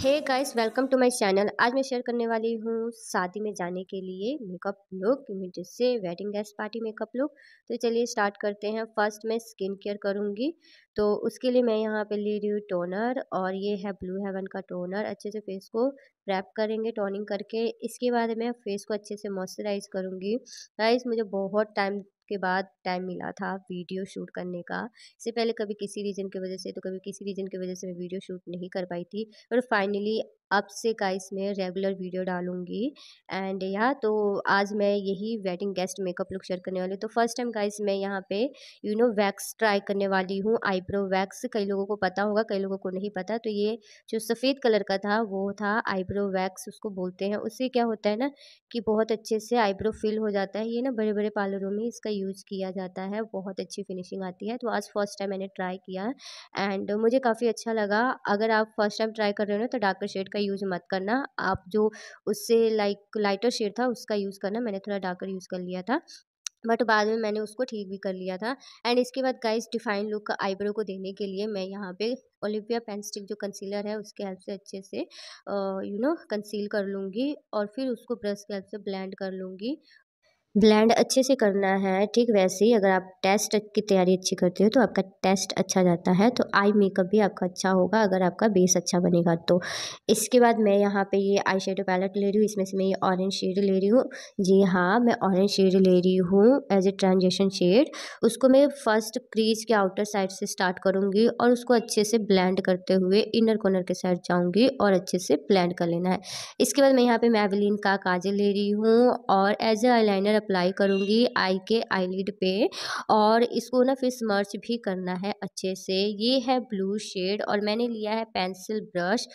hey guys welcome to my channel आज मैं share करने वाली हूँ शादी में जाने के लिए मेकअप लुक जिससे wedding guest party makeup look तो चलिए स्टार्ट करते हैं फर्स्ट मैं स्किन केयर करूँगी तो उसके लिए मैं यहाँ पे ले रही हूँ टोनर और ये है ब्लू हेवन का टोनर अच्छे से फेस को रैप करेंगे टोनिंग करके इसके बाद मैं फेस को अच्छे से मॉइस्चराइज करूँगी गाइस मुझे बहुत टाइम के बाद टाइम मिला था वीडियो शूट करने का इससे पहले कभी किसी रीज़न की वजह से तो कभी किसी रीज़न की वजह से मैं वीडियो शूट नहीं कर पाई थी और फाइनली अब से का इसमें रेगुलर वीडियो डालूँगी एंड या तो आज मैं यही wedding guest makeup look share करने वाली हूँ तो फर्स्ट टाइम गाइस मैं यहाँ पे यू नो वैक्स ट्राई करने वाली हूँ आईब्रो वैक्स कई लोगों को पता होगा कई लोगों को नहीं पता तो ये जो सफ़ेद कलर का था वो था आईब्रो वैक्स उसको बोलते हैं उससे क्या होता है ना कि बहुत अच्छे से आईब्रो फिल हो जाता है ये ना बड़े बड़े पार्लरों में इसका यूज़ किया जाता है बहुत अच्छी फिनिशिंग आती है तो आज फर्स्ट टाइम मैंने ट्राई किया एंड मुझे काफ़ी अच्छा लगा अगर आप फर्स्ट टाइम ट्राई कर रहे हो ना तो डार्कर शेड का का यूज मत करना आप जो उससे लाइक लाइटर शेड था उसका यूज़ करना मैंने थोड़ा डार्कर यूज़ कर लिया था बट बाद में मैंने उसको ठीक भी कर लिया था एंड इसके बाद गाइस डिफाइन लुक आईब्रो को देने के लिए मैं यहाँ पे ओलिपिया पेन स्टिक जो कंसीलर है उसके हेल्प से अच्छे से यू नो कंसील कर लूँगी और फिर उसको ब्रश के हेल्प से ब्लेंड कर लूँगी ब्लेंड अच्छे से करना है ठीक वैसे ही अगर आप टेस्ट की तैयारी अच्छी करते हो तो आपका टेस्ट अच्छा जाता है तो आई मेकअप भी आपका अच्छा होगा अगर आपका बेस अच्छा बनेगा तो इसके बाद मैं यहाँ पे ये आई शेडो पैलेट ले रही हूँ इसमें से मैं ये ऑरेंज शेड ले रही हूँ जी हाँ मैं ऑरेंज शेड ले रही हूँ एज ए ट्रांजेक्शन शेड उसको मैं फर्स्ट क्रीज के आउटर साइड से स्टार्ट करूँगी और उसको अच्छे से ब्लैंड करते हुए इनर कॉर्नर के साइड जाऊँगी और अच्छे से ब्लैंड कर लेना है इसके बाद मैं यहाँ पर मैवलिन का काजल ले रही हूँ और एज ए आई अप्लाई करूँगी आई के आई लिड पे और इसको ना फिर स्मर्च भी करना है अच्छे से ये है ब्लू शेड और मैंने लिया है पेंसिल ब्रश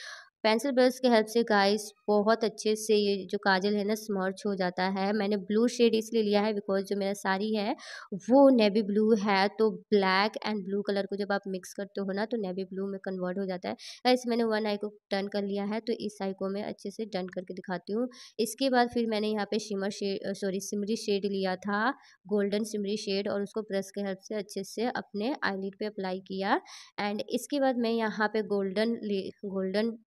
पेंसिल ब्रश के हेल्प से गाइस बहुत अच्छे से ये जो काजल है ना स्मर्च हो जाता है मैंने ब्लू शेड इसलिए लिया है बिकॉज जो मेरा साड़ी है वो नेवी ब्लू है तो ब्लैक एंड ब्लू कलर को जब आप मिक्स करते हो ना तो नेवी ब्लू में कन्वर्ट हो जाता है गाइस मैंने वन आई को टर्न कर लिया है तो इस आई को मैं अच्छे से डन करके दिखाती हूँ इसके बाद फिर मैंने यहाँ पे shimmer shade sorry shimmery shade लिया था गोल्डन सिमरी शेड और उसको ब्रश के हेल्प से अच्छे से अपने आईलिड पर अप्लाई किया एंड इसके बाद मैं यहाँ पर गोल्डन गोल्डन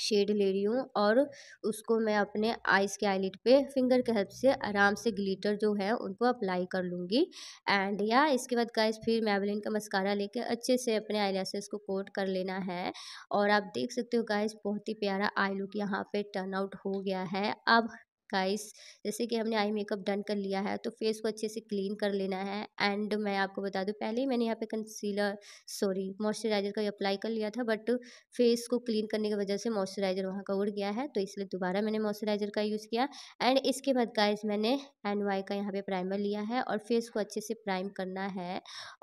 शेड ले रही हूँ और उसको मैं अपने आइज़ के आईलिट पे फिंगर के हेल्प से आराम से ग्लिटर जो है उनको अप्लाई कर लूँगी एंड या इसके बाद गाइस फिर मैबलिन का मस्कारा लेके अच्छे से अपने आईलैसेस को कोट कर लेना है और आप देख सकते हो गाइस बहुत ही प्यारा आई लुक यहाँ पे टर्न आउट हो गया है अब गाइस जैसे कि हमने आई मेकअप डन कर लिया है तो फेस को अच्छे से क्लीन कर लेना है एंड मैं आपको बता दूँ पहले ही मैंने यहाँ पे कंसीलर सॉरी मॉइस्चराइज़र का अप्लाई कर लिया था बट फेस को क्लीन करने की वजह से मॉइस्चराइज़र वहाँ का उड़ गया है तो इसलिए दोबारा मैंने मॉइस्चराइज़र का यूज़ किया एंड इसके बाद गाइस मैंने एन वाई का यहाँ पर प्राइमर लिया है और फेस को अच्छे से प्राइम करना है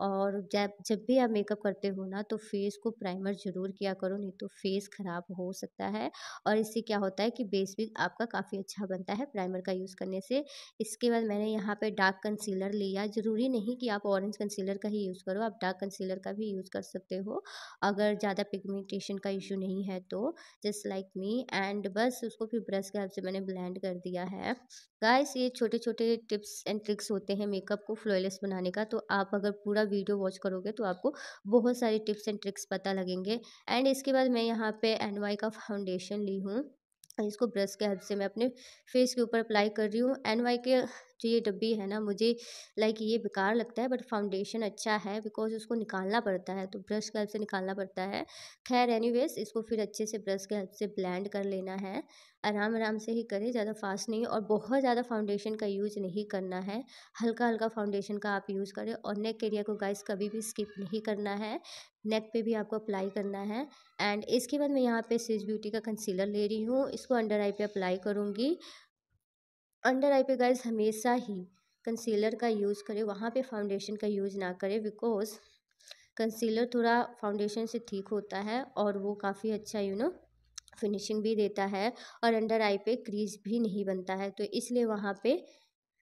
और जब जब भी आप मेकअप करते हो ना तो फेस को प्राइमर ज़रूर किया करो नहीं तो फेस ख़राब हो सकता है और इससे क्या होता है कि बेस भी आपका काफ़ी अच्छा बनता है है प्राइमर का यूज़ करने से इसके बाद मैंने यहाँ पे डार्क कंसीलर लिया ज़रूरी नहीं कि आप ऑरेंज कंसीलर का ही यूज़ करो आप डार्क कंसीलर का भी यूज़ कर सकते हो अगर ज़्यादा पिगमेंटेशन का इशू नहीं है तो जस्ट लाइक मी एंड बस उसको फिर ब्रश के हेल्प से मैंने ब्लेंड कर दिया है गाइस ये छोटे छोटे टिप्स एंड ट्रिक्स होते हैं मेकअप को फ्लॉलेस बनाने का तो आप अगर पूरा वीडियो वॉच करोगे तो आपको बहुत सारी टिप्स एंड ट्रिक्स पता लगेंगे एंड इसके बाद मैं यहाँ पे एन का फाउंडेशन ली हूँ इसको ब्रश के हेल्प से मैं अपने फेस के ऊपर अप्लाई कर रही हूँ एन वाई के जो तो ये डब्बी है ना मुझे लाइक ये बेकार लगता है बट फाउंडेशन अच्छा है बिकॉज उसको निकालना पड़ता है तो ब्रश के हेल्प से निकालना पड़ता है खैर एनी इसको फिर अच्छे से ब्रश के हेल्प से ब्लेंड कर लेना है आराम आराम से ही करें ज़्यादा फास्ट नहीं और बहुत ज़्यादा फाउंडेशन का यूज़ नहीं करना है हल्का हल्का फाउंडेशन का आप यूज़ करें और नेक एरिया को गाइस कभी भी स्किप नहीं करना है नेक पे भी आपको अप्लाई करना है एंड इसके बाद मैं यहाँ पे सीज ब्यूटी का कंसीलर ले रही हूँ इसको अंडर आई पे अप्लाई करूँगी अंडर आई पे गाइज हमेशा ही कंसीलर का यूज़ करें वहाँ पे फाउंडेशन का यूज़ ना करें बिकॉज कंसीलर थोड़ा फाउंडेशन से ठीक होता है और वो काफ़ी अच्छा यू नो फिनिशिंग भी देता है और अंडर आई पे क्रीज भी नहीं बनता है तो इसलिए वहाँ पे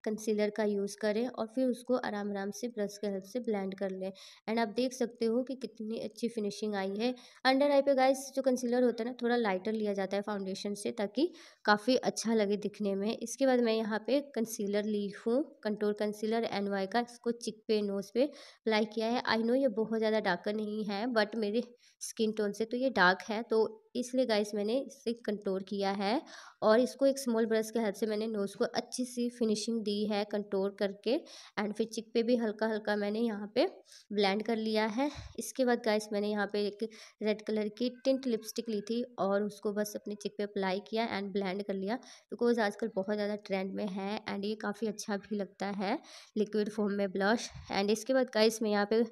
कंसीलर का यूज़ करें और फिर उसको आराम आराम से ब्रश के हेल्प से ब्लेंड कर लें एंड आप देख सकते हो कि कितनी अच्छी फिनिशिंग आई है अंडर आई पे गाइस जो कंसीलर होता है ना थोड़ा लाइटर लिया जाता है फाउंडेशन से ताकि काफ़ी अच्छा लगे दिखने में इसके बाद मैं यहाँ पे कंसीलर ली हूँ कंट्रोल कंसीलर एन वाई का इसको चिक पे नोज़ पे अप्लाई किया है आई नो ये बहुत ज़्यादा डार्कर नहीं है बट मेरे स्किन टोन से तो ये डार्क है तो इसलिए गाइस मैंने इसे कंटोर किया है और इसको एक स्मॉल ब्रश के हेल्प से मैंने नोज़ को अच्छी सी फिनिशिंग दी है कंटोर करके एंड फिर चिक पे भी हल्का हल्का मैंने यहाँ पे ब्लेंड कर लिया है इसके बाद गाइस मैंने यहाँ पे एक रेड कलर की टिंट लिपस्टिक ली थी और उसको बस अपने चिक पे अप्लाई किया एंड ब्लेंड कर लिया बिकॉज आजकल बहुत ज़्यादा ट्रेंड में है एंड ये काफ़ी अच्छा भी लगता है लिक्विड फॉर्म में ब्लश एंड इसके बाद गाइस मैं यहाँ पर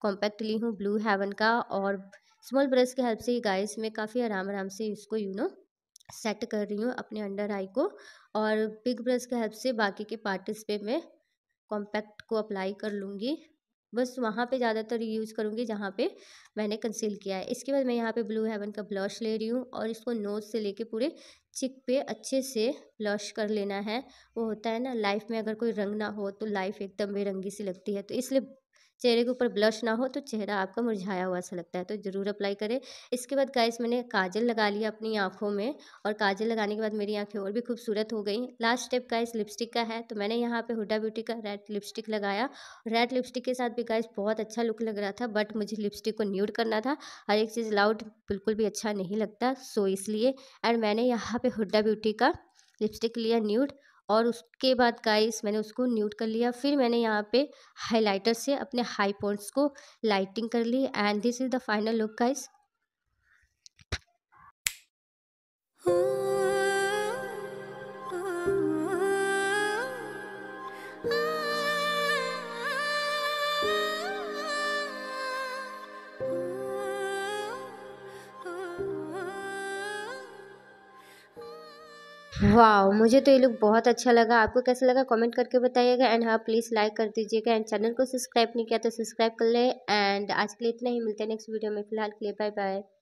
कॉम्पैक्ट ली हूँ ब्लू हेवन का और स्मॉल ब्रश की हेल्प से ही गाइस मैं काफ़ी आराम आराम से इसको यू नो सेट कर रही हूँ अपने अंडर आई को और बिग ब्रश की हेल्प से बाकी के पार्ट्स पे मैं कॉम्पैक्ट को अप्लाई कर लूँगी बस वहाँ पे ज़्यादातर यूज़ करूँगी जहाँ पे मैंने कंसील किया है इसके बाद मैं यहाँ पे ब्लू हेवन का ब्लश ले रही हूँ और इसको नोज से लेके पूरे चिक पे अच्छे से ब्लश कर लेना है वो होता है ना लाइफ में अगर कोई रंग ना हो तो लाइफ एकदम बेरंगी सी लगती है तो इसलिए चेहरे के ऊपर ब्लश ना हो तो चेहरा आपका मुरझाया हुआ सा लगता है तो ज़रूर अप्लाई करें इसके बाद गाइस मैंने काजल लगा लिया अपनी आँखों में और काजल लगाने के बाद मेरी आँखें और भी खूबसूरत हो गई लास्ट स्टेप गाइस लिपस्टिक का है तो मैंने यहाँ पे हुडा ब्यूटी का रेड लिपस्टिक लगाया रेड लिपस्टिक के साथ भी गाइस बहुत अच्छा लुक लग रहा था बट मुझे लिपस्टिक को न्यूड करना था हर एक चीज़ लाउड बिल्कुल भी अच्छा नहीं लगता सो इसलिए एंड मैंने यहाँ पर हुडा ब्यूटी का लिपस्टिक लिया न्यूड और उसके बाद गाइस मैंने उसको न्यूट कर लिया फिर मैंने यहाँ पे हाइलाइटर से अपने हाई पॉइंट्स को लाइटिंग कर ली and this is the final look guys वाह मुझे तो ये लुक बहुत अच्छा लगा आपको कैसा लगा कमेंट करके बताइएगा एंड हाँ प्लीज़ लाइक कर दीजिएगा एंड चैनल को सब्सक्राइब नहीं किया तो सब्सक्राइब कर लें एंड आज के लिए इतना ही मिलते हैं नेक्स्ट वीडियो में फिलहाल के लिए बाय बाय